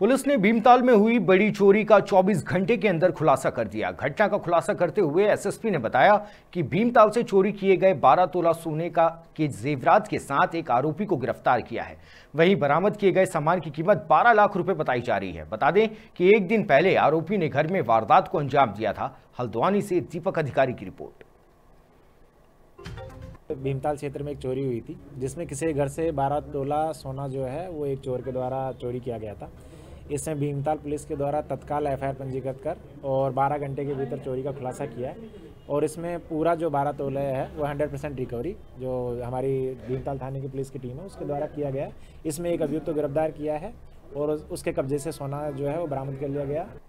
police ने भीमताल में हुई बड़ी चोरी का 24 घंटे के अंदर खुलासा कर दिया घटना का खुलासा करते हुए एसएसपी ने बताया कि भीमताल से चोरी किए गए 12 तोला सोने का के जेवरात के साथ एक आरोपी को गिरफ्तार किया है वहीं बरामद किए गए सामान की कीमत 12 लाख रुपए बताई जा रही है बता दें कि एक दिन पहले आरोपी ने घर में वारदात को अंजाम दिया था हल्द्वानी से दीपक अधिकारी की रिपोर्ट भीमताल क्षेत्र में एक चोरी हुई थी जिसमें किसी घर से बारह तोला सोना जो है वो एक चोर के द्वारा चोरी किया गया था इसमें भीमताल पुलिस के द्वारा तत्काल एफ पंजीकृत कर और बारह घंटे के भीतर चोरी का खुलासा किया है और इसमें पूरा जो बारह तोले है वो 100 परसेंट रिकवरी जो हमारी भीमताल थाने की पुलिस की टीम है उसके द्वारा किया गया इसमें एक अभियुक्त को गिरफ्तार किया है और उसके कब्जे से सोना जो है वो बरामद कर लिया गया